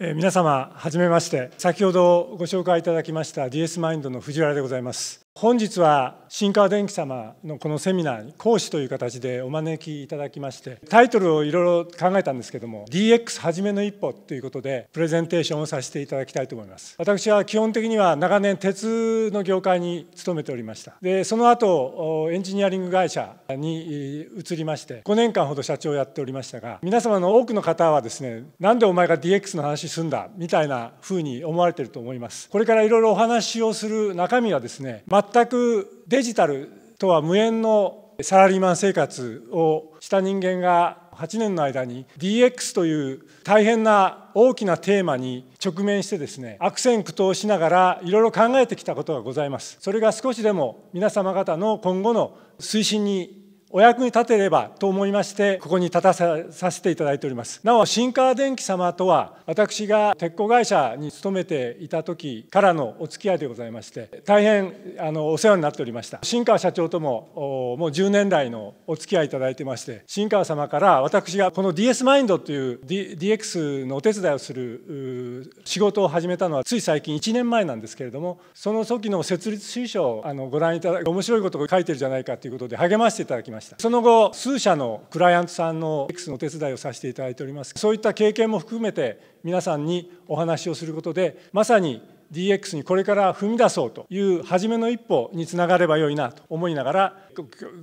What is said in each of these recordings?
皆様はじめまして先ほどご紹介いただきました DS マインドの藤原でございます本日は新川電機様のこのセミナーに講師という形でお招きいただきましてタイトルをいろいろ考えたんですけども DX 初めの一歩ということでプレゼンテーションをさせていただきたいと思います私は基本的には長年鉄の業界に勤めておりましたでその後エンジニアリング会社に移りまして5年間ほど社長をやっておりましたが皆様の多くの方はですねなんでお前が DX の話すんだみたいなふうに思われてると思いますこれからいろいろお話をする中身はですね全くデジタルとは無縁のサラリーマン生活をした人間が8年の間に DX という大変な大きなテーマに直面してですね悪戦苦闘しながらいろいろ考えてきたことがございますそれが少しでも皆様方の今後の推進にお役に立てればと思いましてここに立たささせていただいておりますなお新川電機様とは私が鉄鋼会社に勤めていた時からのお付き合いでございまして大変あのお世話になっておりました新川社長とももう10年来のお付き合いいただいてまして新川様から私がこの DS マインドという、D、DX のお手伝いをする仕事を始めたのはつい最近1年前なんですけれどもその時の設立推奨をあのご覧いただく面白いことを書いてるじゃないかということで励ましていただきましたましたその後数社のクライアントさんの X のお手伝いをさせていただいておりますそういった経験も含めて皆さんにお話をすることでまさに DX にこれから踏み出そうという初めの一歩につながればよいなと思いながら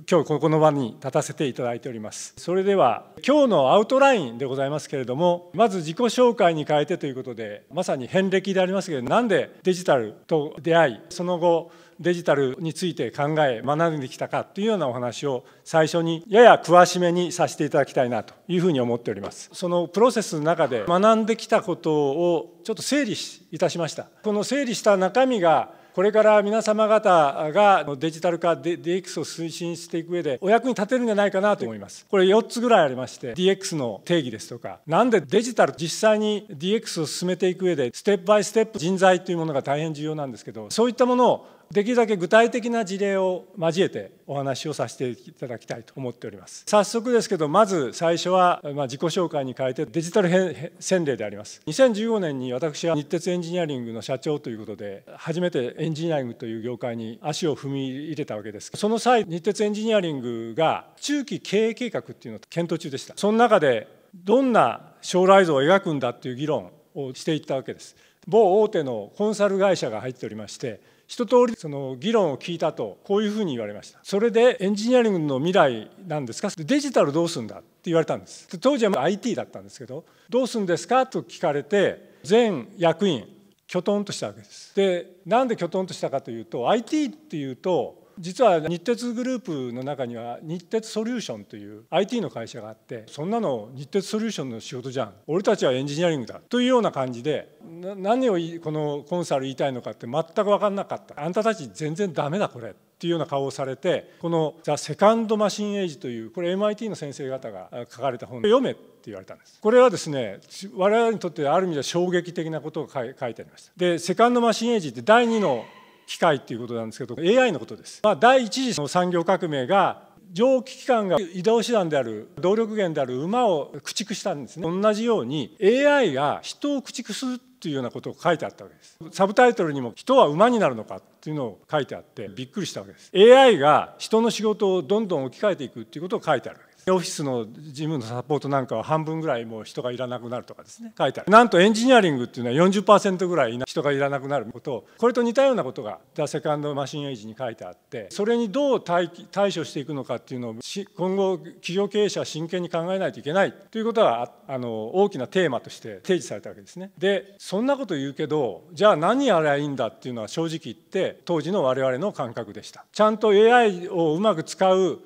今日ここの場に立たせていただいておりますそれでは今日のアウトラインでございますけれどもまず自己紹介に変えてということでまさに遍歴でありますけどなんでデジタルと出会いその後デジタルについて考え学んできたかというようなお話を最初にやや詳しめにさせていただきたいなというふうに思っておりますそのプロセスの中で学んできたことをちょっと整理いたしましたこの整理した中身がこれから皆様方がデジタル化 DX を推進していく上でお役に立てるんじゃないかなと思いますこれ4つぐらいありまして DX の定義ですとか何でデジタル実際に DX を進めていく上でステップバイステップ人材というものが大変重要なんですけどそういったものをできるだけ具体的な事例を交えてお話をさせていただきたいと思っております早速ですけどまず最初は、ま自己紹介に変えてデジタル洗礼であります2015年に私は日鉄エンジニアリングの社長ということで初めてエンジニアリングという業界に足を踏み入れたわけですその際日鉄エンジニアリングが中期経営計画っていうのを検討中でしたその中でどんな将来像を描くんだっていう議論をしていったわけです某大手のコンサル会社が入っておりまして一通りその議論を聞いたとこういうふうに言われましたそれでエンジニアリングの未来なんですかデジタルどうするんだって言われたんですで当時は IT だったんですけどどうするんですかと聞かれて全役員きょとんとしたわけですでなんできょとんとしたかというと IT っていうと実は日鉄グループの中には日鉄ソリューションという IT の会社があってそんなの日鉄ソリューションの仕事じゃん俺たちはエンジニアリングだというような感じで何をこのコンサル言いたいのかって全く分かんなかったあんたたち全然ダメだこれっていうような顔をされてこの「ザ・セカンド・マシン・エイジ」というこれ MIT の先生方が書かれた本を読めって言われたんですこれはですね我々にとってある意味では衝撃的なことが書いてありましたでセカンド・マシン・エイジって第2の機械っていうことなんですけど AI のことです、まあ、第一次の産業革命が蒸気機関が移動手段である動力源である馬を駆逐したんですね同じように AI が人を駆逐するっていうようなことを書いてあったわけですサブタイトルにも「人は馬になるのか」っていうのを書いてあってびっくりしたわけです AI が人の仕事をどんどん置き換えていくっていうことを書いてあるオフィスの事務のサポートなんかは半分ぐらいもう人がいらなくなるとかですね書いてあるなんとエンジニアリングっていうのは40%ぐらい人がいらなくなることをこれと似たようなことが「ザ・セカンド・マシン・エイジに書いてあってそれにどう対処していくのかっていうのを今後企業経営者は真剣に考えないといけないということがあの大きなテーマとして提示されたわけですね。でそんなこと言うけどじゃあ何やればいいんだっていうのは正直言って当時の我々の感覚でした。ちゃんと AI をうまく使う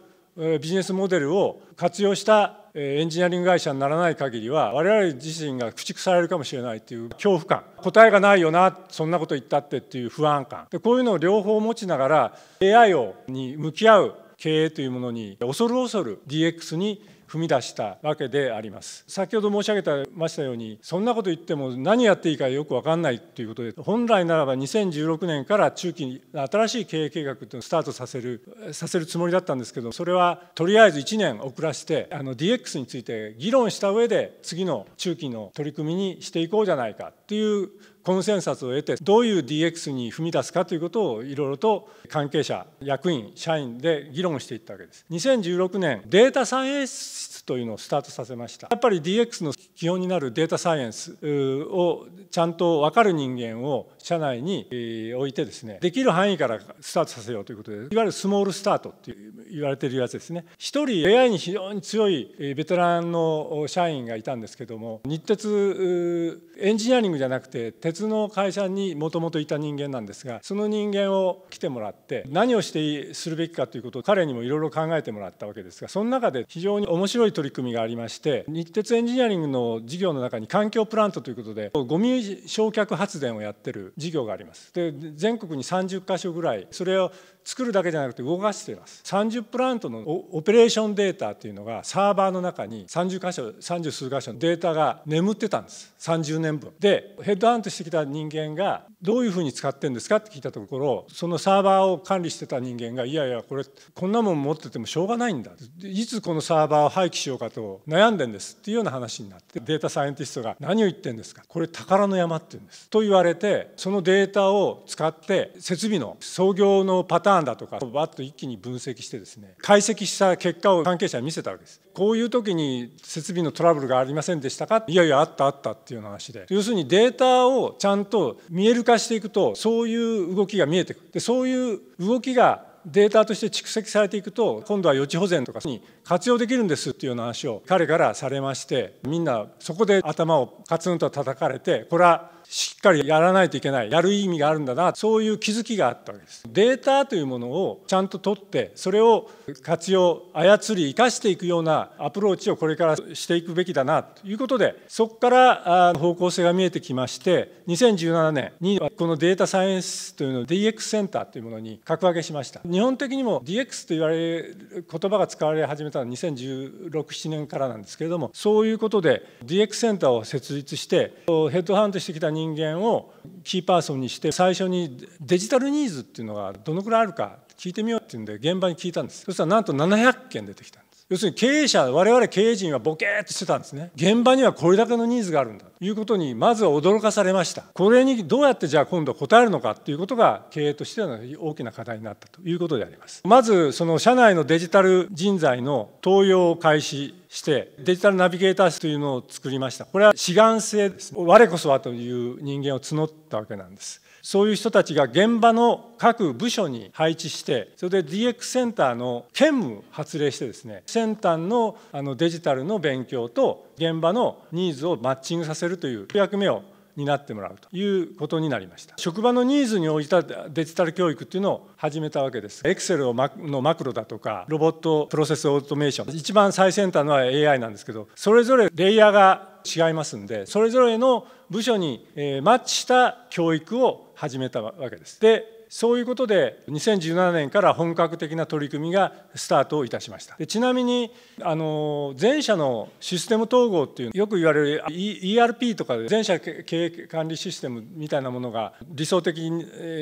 ビジネスモデルを活用したエンジニアリング会社にならない限りは我々自身が駆逐されるかもしれないという恐怖感答えがないよなそんなこと言ったってっていう不安感でこういうのを両方持ちながら AI をに向き合う経営というものに恐る恐る DX に踏み出したわけであります先ほど申し上げましたようにそんなこと言っても何やっていいかよく分かんないということで本来ならば2016年から中期新しい経営計画というのをスタートさせるさせるつもりだったんですけどそれはとりあえず1年遅らせてあの DX について議論した上で次の中期の取り組みにしていこうじゃないかっていうコンセンサスを得てどういう DX に踏み出すかということをいろいろと関係者役員社員で議論していったわけです2016年データサイエンスというのをスタートさせましたやっぱり DX の基本になるデータサイエンスをちゃんと分かる人間を社内に置いてですねできる範囲からスタートさせようということでいわゆるスモールスタートって言われてるやつですね一人 AI に非常に強いベテランの社員がいたんですけども日鉄エンジニアリングじゃなくて鉄別の会社にもともといた人間なんですがその人間を来てもらって何をしてするべきかということを彼にもいろいろ考えてもらったわけですがその中で非常に面白い取り組みがありまして日鉄エンジニアリングの事業の中に環境プラントということでゴミ焼却発電をやってる事業があります。で全国に30箇所ぐらいそれを作るだけじゃなくて動かしています30プラントのオペレーションデータっていうのがサーバーの中に30箇所30数箇所のデータが眠ってたんです30年分でヘッドハントしてしてきた人間がどういうふうに使ってんですかって聞いたところそのサーバーを管理してた人間がいやいやこれこんなもん持っててもしょうがないんだいつこのサーバーを廃棄しようかと悩んでんですっていうような話になってデータサイエンティストが何を言ってんですかこれ宝の山って言うんですと言われてそのデータを使って設備の創業のパターンだとかバッと一気に分析してですね解析した結果を関係者に見せたわけですこういう時に設備のトラブルがありませんでしたかいやいやあったあったっていう話で要するにデータをちゃんと見える化していくとそういう動きが見えてくるでそういう動きがデータとして蓄積されていくと今度は予知保全とかに活用できるんですっていうような話を彼からされましてみんなそこで頭をカツンと叩かれてこれはしっかりやらないといけないやる意味があるんだなそういう気づきがあったわけですデータというものをちゃんと取ってそれを活用操り生かしていくようなアプローチをこれからしていくべきだなということでそこから方向性が見えてきまして2017年にこのデータサイエンスというのを DX センターというものに格上げしました日本的にも DX と言われる言葉が使われ始めたのは2016年からなんですけれどもそういうことで DX センターを設立してヘッドハントしてきた人間をキーパーソンにして最初にデジタルニーズっていうのがどのくらいあるか聞いてみようっていうんで現場に聞いたんですそしたらなんと700件出てきたんです。要するに経営者我々経営陣はボケーっとしてたんですね現場にはこれだけのニーズがあるんだということにまずは驚かされましたこれにどうやってじゃあ今度答えるのかっていうことが経営としての大きな課題になったということでありますまずその社内のデジタル人材の登用を開始してデジタルナビゲーターというのを作りましたこれは志願性です、我こそはという人間を募ったわけなんですそういう人たちが現場の各部署に配置して、それで DX センターの兼務発令してですね、先端のあのデジタルの勉強と現場のニーズをマッチングさせるという役目を担ってもらうということになりました職場のニーズに応じたデジタル教育っていうのを始めたわけですエクセルのマクロだとかロボットプロセスオートメーション一番最先端のは AI なんですけどそれぞれレイヤーが違いますんでそれぞれの部署にマッチした教育を始めたわけです。でそういうことで2017年から本格的な取り組みがスタートいたしましたでちなみにあの前者のシステム統合っていうよく言われる ERP とかで前社経営管理システムみたいなものが理想的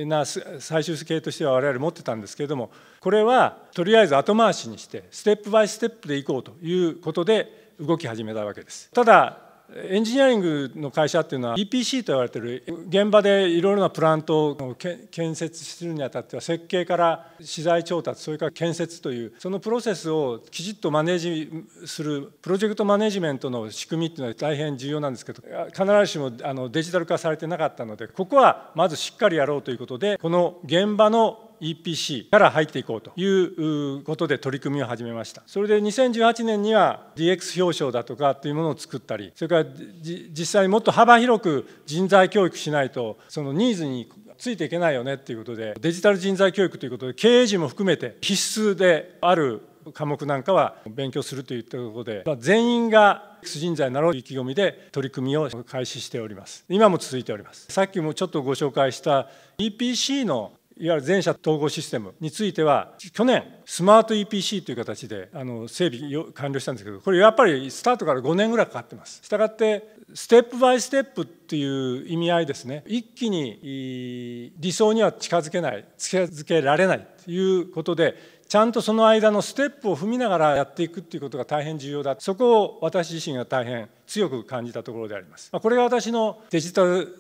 な最終形としては我々持ってたんですけれどもこれはとりあえず後回しにしてステップバイステップでいこうということで動き始めたわけですただエンジニアリングの会社っていうのは EPC と言われてる現場でいろいろなプラントを建設するにあたっては設計から資材調達それから建設というそのプロセスをきちっとマネージするプロジェクトマネジメントの仕組みっていうのは大変重要なんですけど必ずしもあのデジタル化されてなかったのでここはまずしっかりやろうということでこの現場の EPC から入っていこうということで取り組みを始めましたそれで2018年には DX 表彰だとかっていうものを作ったりそれから実際にもっと幅広く人材教育しないとそのニーズについていけないよねっていうことでデジタル人材教育ということで経営陣も含めて必須である科目なんかは勉強するといったところで全員が X 人材になろうという意気込みで取り組みを開始しております今も続いておりますさっきもちょっとご紹介した EPC のいわゆる全社統合システムについては、去年、スマート EPC という形であの整備完了したんですけど、これやっぱりスタートから5年ぐらいかかってます。したがって、ステップバイステップっていう意味合いですね、一気に理想には近づけない、近づけられないということで、ちゃんとその間のステップを踏みながらやっていくっていうことが大変重要だそこを私自身が大変強く感じたところであります。これが私のデジタル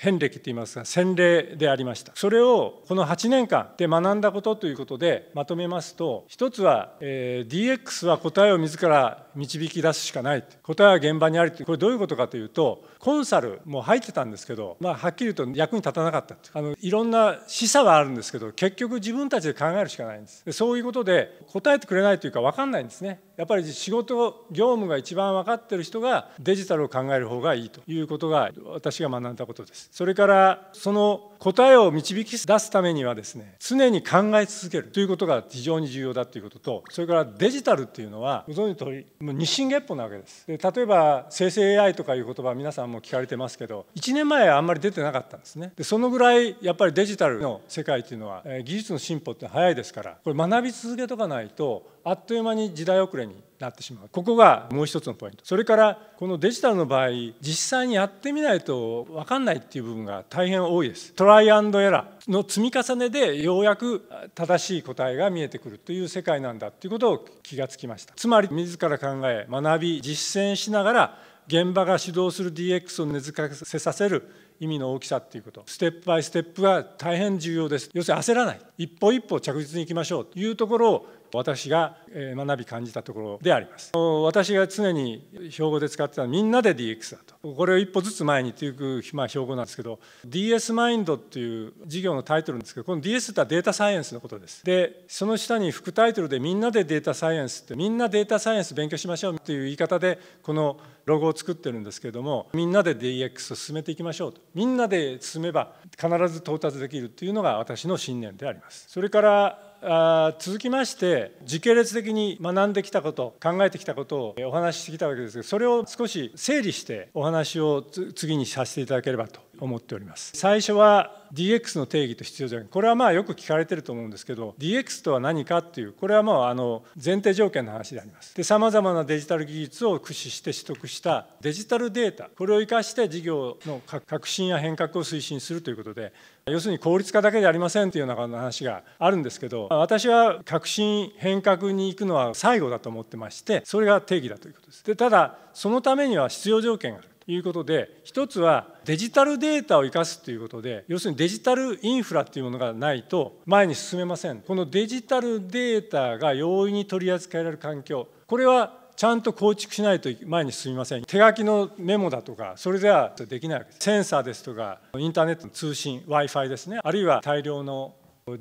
遍歴っていいますが洗礼でありましたそれをこの8年間で学んだことということでまとめますと一つは、えー、DX は答えを自ら導き出すしかない答えは現場にあるこれどういうことかというとコンサルも入ってたんですけど、まあ、はっきり言うと役に立たなかったあのいろんな示唆はあるんですけど結局自分たちで考えるしかないんですでそういうことで答えてくれないというか分かんないんですねやっぱり仕事業務が一番分かってる人がデジタルを考える方がいいということが私が学んだことですそれからその答えを導き出すためにはですね常に考え続けるということが非常に重要だということとそれからデジタルっていうのはご存じの通りもう日進月歩なわけですで例えば生成 AI とかいう言葉皆さんも聞かれてますけど1年前はあんまり出てなかったんですねでそのぐらいやっぱりデジタルの世界っていうのは、え技術の進歩って早いですからこれ学び続けとかないとあっという間に時代遅れになってしまうここがもう一つのポイントそれからこのデジタルの場合実際にやってみないと分かんないっていう部分が大変多いですトライアンドエラーの積み重ねでようやく正しい答えが見えてくるという世界なんだっていうことを気がつきましたつまり自ら考え学び実践しながら現場が主導する DX を根付かせさせる意味の大きさっていうことステップバイステップが大変重要です要するに焦らない一歩一歩着実にいきましょうというところを私が学び感じたところであります私が常に標語で使ってたみんなで DX だとこれを一歩ずつ前にという、まあ、標語なんですけど DS マインドっていう事業のタイトルなんですけどこの DS ってはデータサイエンスのことですでその下に副タイトルでみんなでデータサイエンスってみんなデータサイエンス勉強しましょうという言い方でこのロゴを作ってるんですけどもみんなで DX を進めていきましょうとみんなで進めば必ず到達できるっていうのが私の信念でありますそれから続きまして時系列的に学んできたこと考えてきたことをお話ししてきたわけですがそれを少し整理してお話を次にさせていただければと思っております最初は DX の定義と必要条件これはまあよく聞かれてると思うんですけど DX とは何かっていうこれはもうあの前提条件の話でありますでさまざまなデジタル技術を駆使して取得したデジタルデータこれを生かして事業の革新や変革を推進するということで要するに効率化だけでありませんというような話があるんですけど私は革新変革に行くのは最後だと思ってましてそれが定義だということですでただそのためには必要条件があるいうことで一つはデジタルデータを生かすということで要するにデジタルインフラっていうものがないと前に進めませんこのデジタルデータが容易に取り扱えられる環境これはちゃんと構築しないと前に進みません手書きのメモだとかそれではできないわけですセンサーですとかインターネットの通信 w i f i ですねあるいは大量の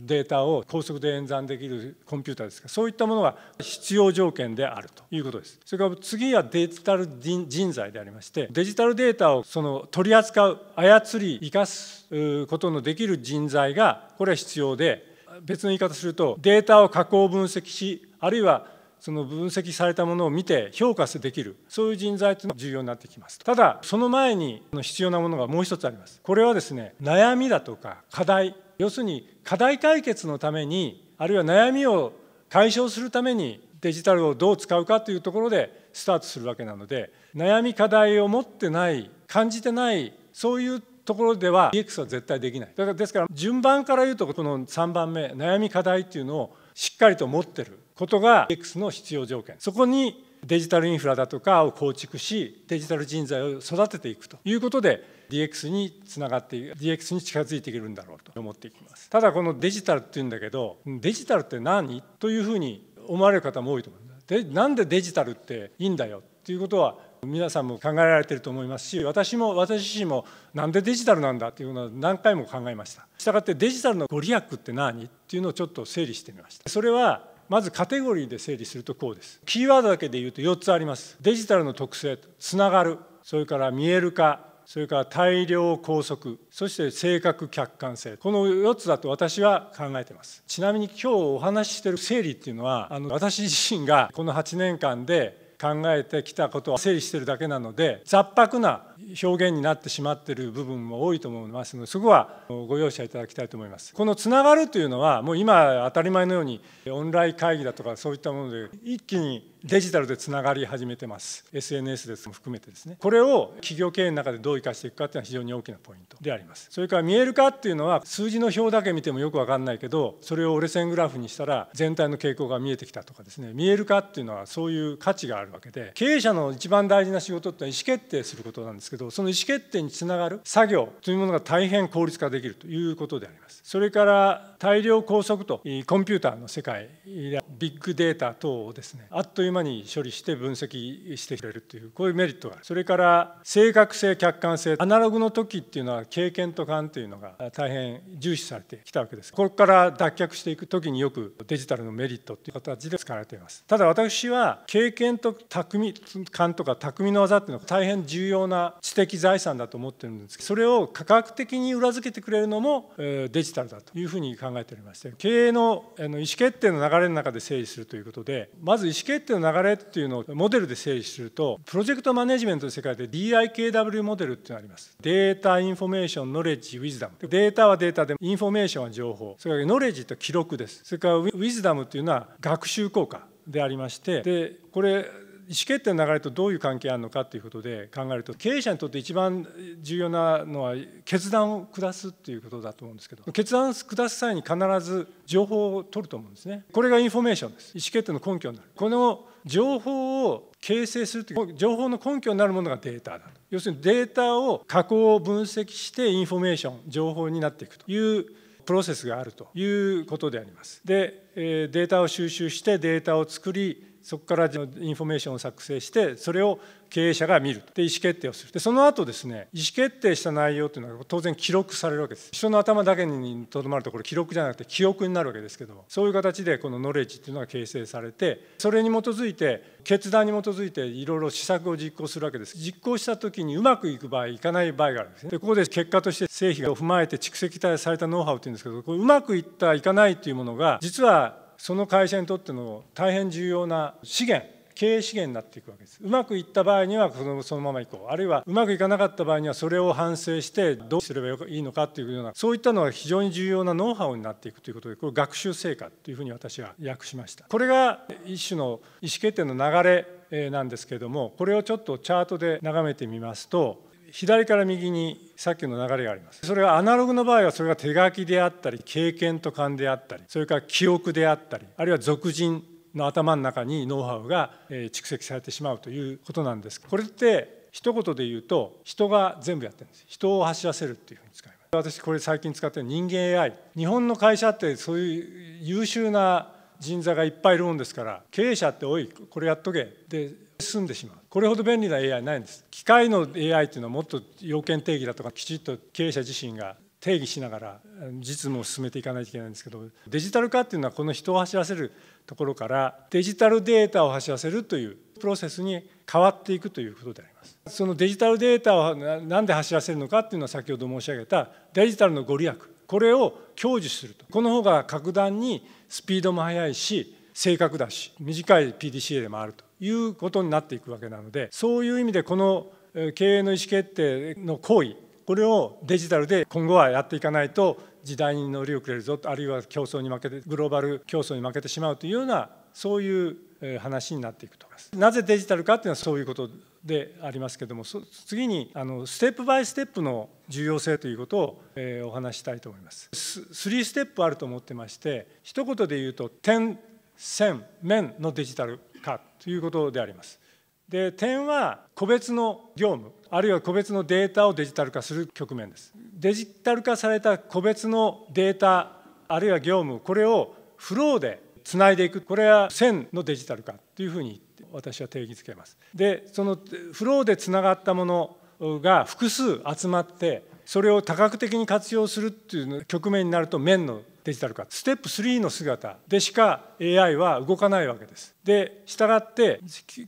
データを高速で演算できるコンピューターですがそういったものが必要条件であるということですそれから次はデジタル人材でありましてデジタルデータをその取り扱う操り生かすことのできる人材がこれは必要で別の言い方するとデータを加工分析しあるいはその分析されたものを見て評価できるそういう人材というのが重要になってきますただその前に必要なものがもう一つありますこれはですね悩みだとか課題要するに課題解決のためにあるいは悩みを解消するためにデジタルをどう使うかというところでスタートするわけなので悩み課題を持ってない感じてないそういうところでは DX は絶対できないだからですから順番から言うとこの3番目悩み課題っていうのをしっかりと持ってることが DX の必要条件そこにデジタルインフラだとかを構築しデジタル人材を育てていくということで DX につながって DX に近づいていけるんだろうと思っていきますただこのデジタルっていうんだけどデジタルって何というふうに思われる方も多いと思うんすでなんでデジタルっていいんだよっていうことは皆さんも考えられてると思いますし私も私自身も何でデジタルなんだっていうのは何回も考えましたしたがってデジタルのご利益って何っていうのをちょっと整理してみましたそれはまずカテゴリーで整理するとこうですキーワードだけで言うと4つありますデジタルの特性つながるそれから見える化それから大量拘束そして性格客観性この4つだと私は考えてますちなみに今日お話ししてる整理っていうのはあの私自身がこの8年間で考えてきたことを整理してるだけなので雑白な表現になってしまっている部分も多いと思いますのでそこはご容赦いただきたいと思いますこのつながるというのはもう今当たり前のようにオンライン会議だとかそういったもので一気にデジタルでつながり始めてます SNS ですも含めてですねこれを企業経営の中でどう生かしていくかっていうのは非常に大きなポイントでありますそれから見える化っていうのは数字の表だけ見てもよく分かんないけどそれを折れ線グラフにしたら全体の傾向が見えてきたとかですね見える化っていうのはそういう価値があるわけで経営者の一番大事な仕事ってのは意思決定することなんですけどけどその意思決定につながる作業というものが大変効率化できるということでありますそれから大量高速とコンピューターの世界ビッグデータ等をですねあっという間に処理して分析してくれるというこういうメリットがあるそれから正確性客観性アナログの時っていうのは経験と勘というのが大変重視されてきたわけですここから脱却していく時によくデジタルのメリットという形で使われていますただ私は経験と巧み感とか巧みの技っていうのは大変重要な知的財産だと思ってるんですけどそれを科学的に裏付けてくれるのもデジタルだというふうに考えておりまして経営の意思決定の流れの中で整理するということでまず意思決定の流れっていうのをモデルで整理するとプロジェクトマネジメントの世界で DIKW モデルっていうのがありますデータインフォメーションノレッジウィズダムデータはデータでインフォメーションは情報それからノレッジと記録ですそれからウィズダムっていうのは学習効果でありましてでこれ意思決定の流れとどういう関係あるのかということで考えると経営者にとって一番重要なのは決断を下すっていうことだと思うんですけど決断を下す際に必ず情報を取ると思うんですねこれがインフォメーションです意思決定の根拠になるこの情報を形成するという情報の根拠になるものがデータだと要するにデータを加工分析してインフォメーション情報になっていくというプロセスがあるということでありますでデータを収集してデータを作りそこからインフォメーションを作成してそれを経営者が見るで意思決定をするでその後ですね意思決定した内容というのは当然記録されるわけです人の頭だけにとどまるとこれ記録じゃなくて記憶になるわけですけどもそういう形でこのノレッジっていうのが形成されてそれに基づいて決断に基づいていろいろ施策を実行するわけです実行した時にうまくいく場合いかない場合があるんですねでここで結果として成否を踏まえて蓄積されたノウハウっていうんですけどこれうまくいったいかないっていうものが実はその会社にとっての大変重要な資源経営資源になっていくわけですうまくいった場合にはそのそのままいこうあるいはうまくいかなかった場合にはそれを反省してどうすればいいのかというようなそういったのが非常に重要なノウハウになっていくということでこれ学習成果というふうに私は訳しましたこれが一種の意思決定の流れなんですけれどもこれをちょっとチャートで眺めてみますと左から右にさっきの流れがありますそれがアナログの場合はそれが手書きであったり経験と勘であったりそれから記憶であったりあるいは俗人の頭の中にノウハウが蓄積されてしまうということなんですこれって一言で言うと人が全部やってるんです人を走らせるっていうふうに使います私これ最近使ってる人間 AI 日本の会社ってそういう優秀な人材がいっぱいいるもんですから経営者って「おいこれやっとけ」で進んでしまうこれほど便利な AI ないんです機械の AI っていうのはもっと要件定義だとかきちっと経営者自身が定義しながら実務を進めていかないといけないんですけどデジタル化っていうのはこの人を走らせるところからデジタルデータを走らせるというプロセスに変わっていくということでありますそのデジタルデータを何で走らせるのかっていうのは先ほど申し上げたデジタルのご利益これを享受するとこの方が格段にスピードも速いし正確だし短い PDCA でもあるということになっていくわけなのでそういう意味でこの経営の意思決定の行為これをデジタルで今後はやっていかないと時代に乗り遅れるぞあるいは競争に負けてグローバル競争に負けてしまうというようなそういう話になっていくと思います。なぜデジタルかっていうのはそういうことでありますけども次にあのステップバイステップの重要性ということを、えー、お話したいと思います。3ステップあると思ってまして一言で言うと点線面のデジタル化ということであります。で点は個別の業務あるいは個別のデータをデジタル化する局面です。デジタル化された個別のデータあるいは業務これをフローでつないでいくこれは線のデジタル化というふうに私は定義づけます。でそのフローでつながったものが複数集まってそれを多角的に活用するっていう局面になると面のデジタル化ステップ3の姿でしか AI は動かないわけです。で従って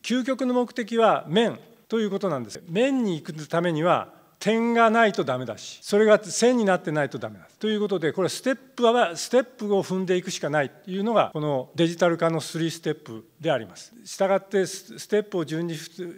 究極の目的は面ということなんです。面に行くためには点がないとダメだしそれが線になってないとダメだということでこれステップはステップを踏んでいくしかないというのがこのデジタル化の3ステップでありますしたがってステップを順に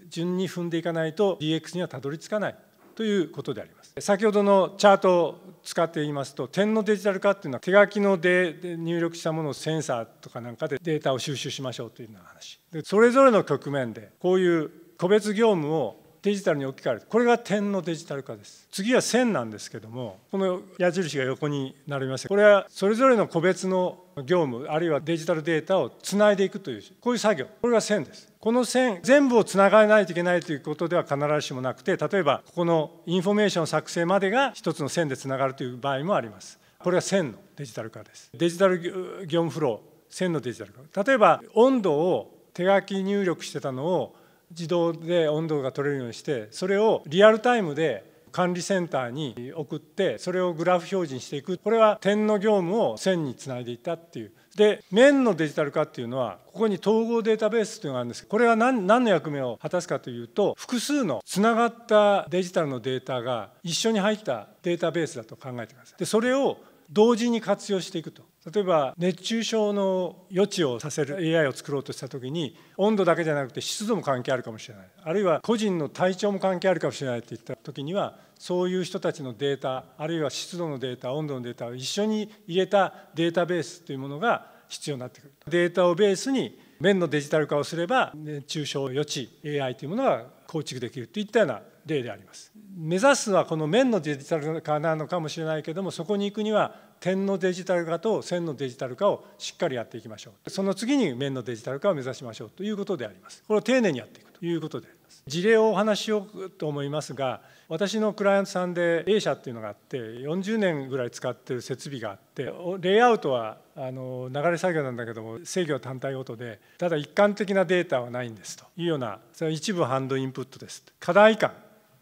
順に踏んでいかないと DX にはたどり着かないということであります先ほどのチャートを使っていますと点のデジタル化っていうのは手書きので入力したものをセンサーとかなんかでデータを収集しましょうというような話でそれぞれの局面でこういう個別業務をデジタルに置き換えるこれが点のデジタル化です次は線なんですけどもこの矢印が横に並びましたこれはそれぞれの個別の業務あるいはデジタルデータをつないでいくというこういう作業これが線ですこの線全部をつながないといけないということでは必ずしもなくて例えばここのインフォメーション作成までが一つの線でつながるという場合もありますこれが線のデジタル化ですデジタル業務フロー線のデジタル化例えば温度を手書き入力してたのを自動で温度が取れるようにしてそれをリアルタイムで管理センターに送ってそれをグラフ表示にしていくこれは点の業務を線につないでいったっていうで面のデジタル化っていうのはここに統合データベースというのがあるんですけどこれは何の役目を果たすかというと複数のつながったデジタルのデータが一緒に入ったデータベースだと考えてくださいでそれを同時に活用していくと例えば熱中症の予知をさせる AI を作ろうとした時に温度だけじゃなくて湿度も関係あるかもしれないあるいは個人の体調も関係あるかもしれないっていった時にはそういう人たちのデータあるいは湿度のデータ温度のデータを一緒に入れたデータベースというものが必要になってくるデータをベースに面のデジタル化をすれば熱中症予知 AI というものが構築できるといったような例であります目指すはこの面のデジタル化なのかもしれないけどもそこに行くには点のデジタル化と線のデジタル化をしっかりやっていきましょうその次に面のデジタル化を目指しましょうということでありますこれを丁寧にやっていくということであります事例をお話ししようと思いますが私のクライアントさんで A 社っていうのがあって40年ぐらい使ってる設備があってレイアウトはあの流れ作業なんだけども制御単体ごとでただ一貫的なデータはないんですというようなそれは一部ハンドインプットです課題感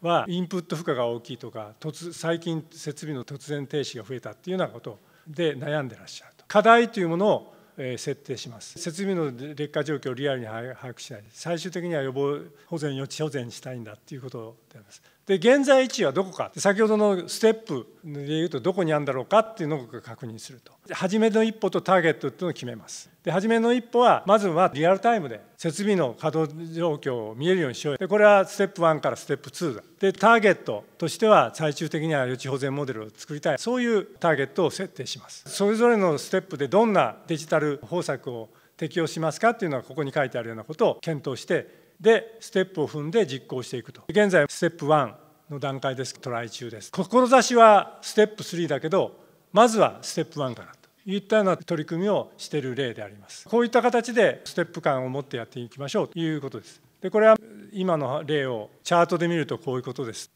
はインプット負荷が大きいとか突最近設備の突然停止が増えたっていうようなことで悩んでらっしゃると課題というものを設定します設備の劣化状況をリアルに把握しない最終的には予防保全予知保全したいんだっていうことでありますで現在位置はどこか先ほどのステップでいうとどこにあるんだろうかっていうのを確認すると初めの一歩とターゲットっていうのを決めますで初めの一歩はまずはリアルタイムで設備の稼働状況を見えるようにしようでこれはステップ1からステップ2だでターゲットとしては最終的には予知保全モデルを作りたいそういうターゲットを設定しますそれぞれのステップでどんなデジタル方策を適用しますかっていうのはここに書いてあるようなことを検討してでステップを踏んで実行していくと現在ステップ1の段階ですトライ中です志はステップ3だけどまずはステップ1からといったような取り組みをしている例でありますこういった形でステップ感を持ってやっていきましょうということですでこれは今の例をチャートで見るとこういうことです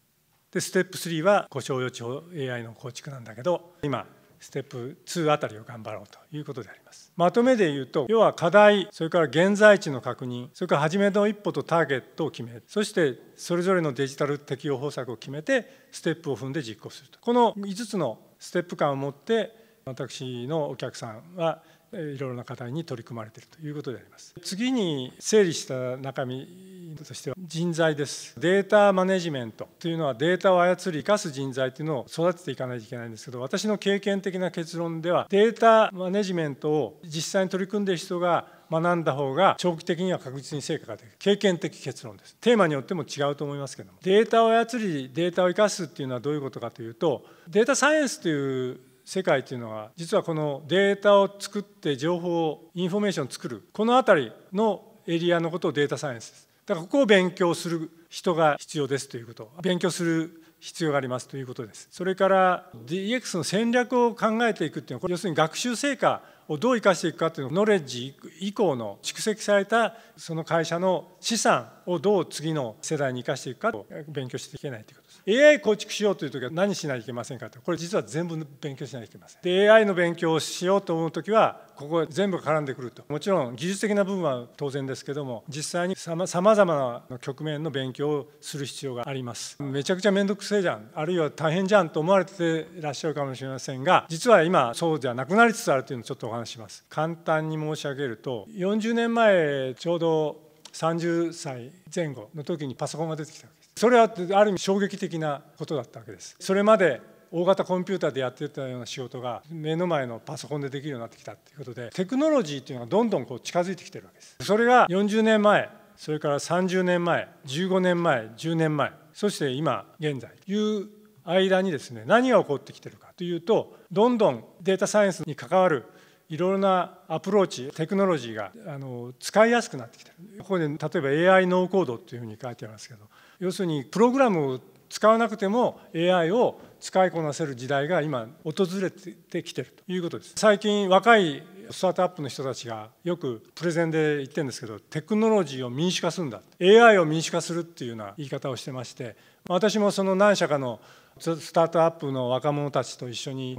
でステップ3は故障予知 AI の構築なんだけど今ステップ2あたりを頑張ろうということであります。まとめで言うと要は課題それから現在地の確認それから初めの一歩とターゲットを決めそしてそれぞれのデジタル適用方策を決めてステップを踏んで実行するとこの5つのステップ感を持って私のお客さんはいろいろな課題に取り組まれているということであります次に整理した中身としては人材ですデータマネジメントというのはデータを操り生かす人材というのを育てていかないといけないんですけど私の経験的な結論ではデータマネジメントを実際に取り組んでいる人が学んだ方が長期的には確実に成果が出る経験的結論ですテーマによっても違うと思いますけどもデータを操りデータを生かすっていうのはどういうことかというとデータサイエンスという世界というのは実はこのデータを作って情報をインフォメーションを作るこの辺りのエリアのことをデータサイエンスですだからここを勉強する人が必要ですということ勉強する必要がありますということです。それから DX の戦略を考えていくっていうのは、これ要するに学習成果をどう生かしていくかっていうのは、ノレッジ以降の蓄積されたその会社の資産をどう次の世代に生かしていくかを勉強していけないということです。AI 構築しようという時は何しないといけませんかとこれ実は全部勉強しないといけません。で AI の勉強をしようと思う時はここは全部絡んでくるともちろん技術的な部分は当然ですけども実際にさまざまな局面の勉強をする必要がありますめちゃくちゃ面倒くせえじゃんあるいは大変じゃんと思われていらっしゃるかもしれませんが実は今そうじゃなくなりつつあるというのをちょっとお話します簡単に申し上げると40年前ちょうど30歳前後の時にパソコンが出てきたわけですそれはある意味衝撃的なことだったわけですそれまで大型コンピューターでやってたような仕事が目の前のパソコンでできるようになってきたっていうことでテクノロジーっていうのがどんどんこう近づいてきてるわけですそれが40年前それから30年前15年前10年前そして今現在という間にですね何が起こってきてるかというとどんどんデータサイエンスに関わるいろいろなアプローチテクノロジーがあの使いやすくなってきてるここで例えば AI ノーコードっていうふうに書いてありますけど要するにプログラムを使わなくても AI を使いこなせる時代が今訪れてきてるということです最近若いスタートアップの人たちがよくプレゼンで言ってるんですけどテクノロジーを民主化するんだ AI を民主化するっていうような言い方をしてまして私もその何社かのスタートアップの若者たちと一緒に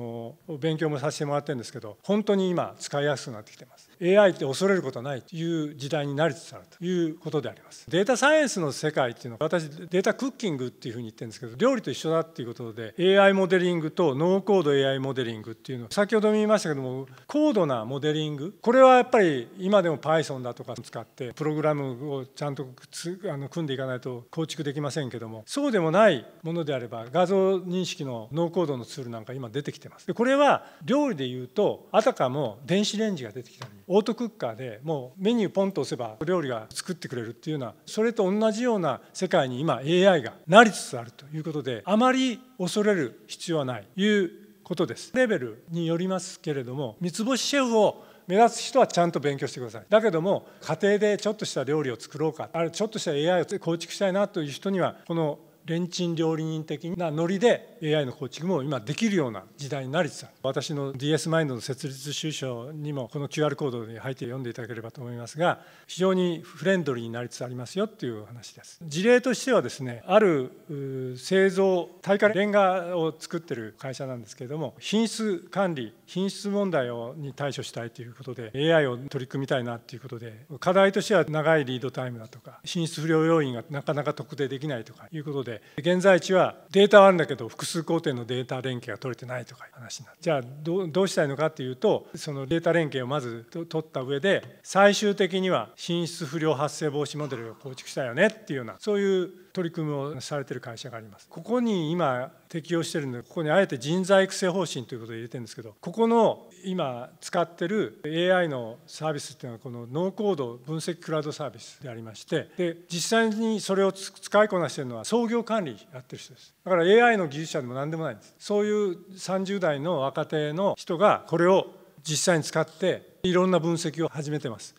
勉強もさせてもらってるんですけど本当に今使いやすくなってきてます AI って恐れることないという時代になりつつあるということでありますデータサイエンスの世界っていうのは私データクッキングっていうふうに言ってるんですけど料理と一緒だっていうことで AI モデリングとノーコード AI モデリングっていうの先ほども言いましたけども高度なモデリングこれはやっぱり今でも Python だとか使ってプログラムをちゃんとあの組んでいかないと構築できませんけどもそうでもないものであれば画像認識のノーコードのツールなんか今出てきてますでこれは料理でいうとあたかも電子レンジが出てきたオートクッカーでもうメニューポンと押せば料理が作ってくれるっていうようなそれと同じような世界に今 AI がなりつつあるということであまり恐れる必要はないということですレベルによりますけれども三つ星シェフを目指す人はちゃんと勉強してくださいだけども家庭でちょっとした料理を作ろうかあるちょっとした AI を構築したいなという人にはこのレンチン料理人的なノリで AI の構築も今できるような時代になりつつある私の DS マインドの設立収書にもこの QR コードに入って読んでいただければと思いますが非常にフレンドリーになりつつありますよっていう話です事例としてはですねある製造大会レンガを作ってる会社なんですけれども品質管理品質問題をに対処したいということで AI を取り組みたいなっていうことで課題としては長いリードタイムだとか品質不良要因がなかなか特定できないとかいうことでで現在地はデータはあるんだけど複数工程のデータ連携が取れてないとかいう話になってじゃあどうしたいのかっていうとそのデータ連携をまず取った上で最終的には品質不良発生防止モデルを構築したよねっていうようなそういう取り組みをされてる会社があります。ここに今適用してるんでここにあえて人材育成方針ということを入れてるんですけどここの今使ってる AI のサービスっていうのはこのノーコード分析クラウドサービスでありましてで実際にそれを使いこなしてるのは創業管理やってる人ですだから AI の技術者でも何でもないんですそういう30代の若手の人がこれを実際に使っていろんな分析を始めてます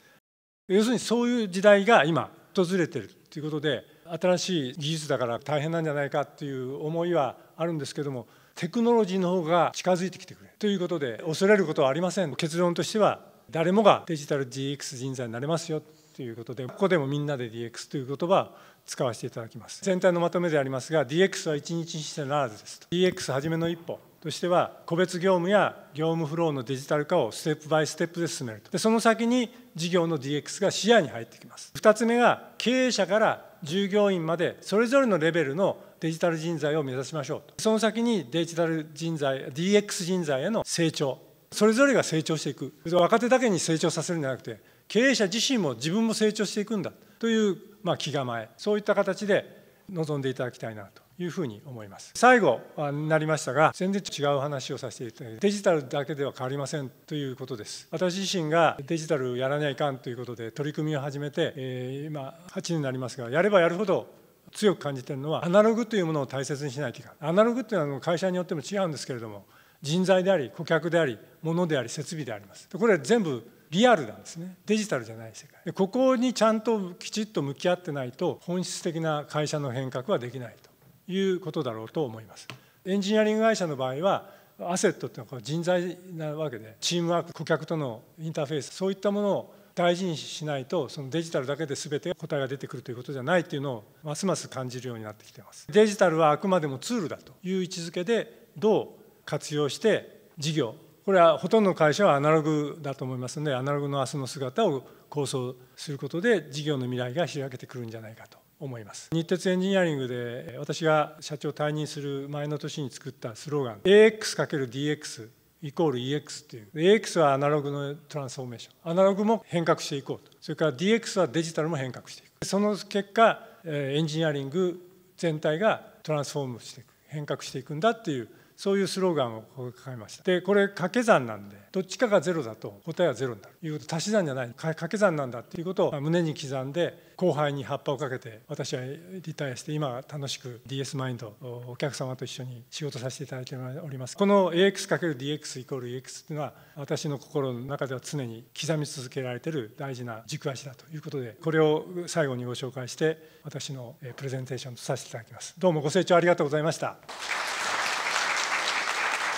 要するにそういう時代が今訪れてるということで新しい技術だから大変なんじゃないかっていう思いはあるんですけどもテクノロジーの方が近づいてきてくれるということで恐れることはありません結論としては誰もがデジタル d x 人材になれますよということでここでもみんなで DX という言葉を使わせていただきます全体のまとめでありますが DX は一日にしてならずですと DX はじめの一歩としては個別業務や業務フローのデジタル化をステップバイステップで進めるとでその先に事業の DX が視野に入ってきます2つ目が経営者から従業員までそれぞれのレベルのデジタル人材を目指しましょうその先にデジタル人材 DX 人材への成長それぞれが成長していく若手だけに成長させるんじゃなくて経営者自身も自分も成長していくんだという、まあ、気構えそういった形で臨んでいただきたいなと。いうふうに思います最後になりましたが全然違う話をさせていただいてデジタルだけでは変わりませんということです私自身がデジタルやらにゃいかんということで取り組みを始めて、えー、今8年になりますがやればやるほど強く感じてるのはアナログというものを大切にしないといけないアナログというのは会社によっても違うんですけれども人材であり顧客であり物であり設備でありますこれは全部リアルなんですねデジタルじゃない世界ここにちゃんときちっと向き合ってないと本質的な会社の変革はできないということだろうと思います。エンジニアリング会社の場合はアセットっていうのは人材なわけでチームワーク顧客とのインターフェースそういったものを大事にしないとそのデジタルだけで全て答えが出てくるということじゃないっていうのをますます感じるようになってきてますデジタルはあくまでもツールだという位置づけでどう活用して事業これはほとんどの会社はアナログだと思いますのでアナログの明日の姿を構想することで事業の未来が開けてくるんじゃないかと思います日鉄エンジニアリングで私が社長退任する前の年に作ったスローガン AX×DX イコール EX っていう AX はアナログのトランスフォーメーションアナログも変革していこうとそれから DX はデジタルも変革していくその結果エンジニアリング全体がトランスフォームしていく変革していくんだっていうそういうスローガンを掲げましたでこれ掛け算なんでどっちかがゼロだと答えはゼロになるいうこと足し算じゃない掛け算なんだっていうことを胸に刻んで後輩に葉っぱをかけて私はリタイアして今楽しく DS マインドお客様と一緒に仕事させていただいておりますこの AX×DX イコール EX っていうのは私の心の中では常に刻み続けられている大事な軸足だということでこれを最後にご紹介して私のプレゼンテーションとさせていただきますどうもご清聴ありがとうございました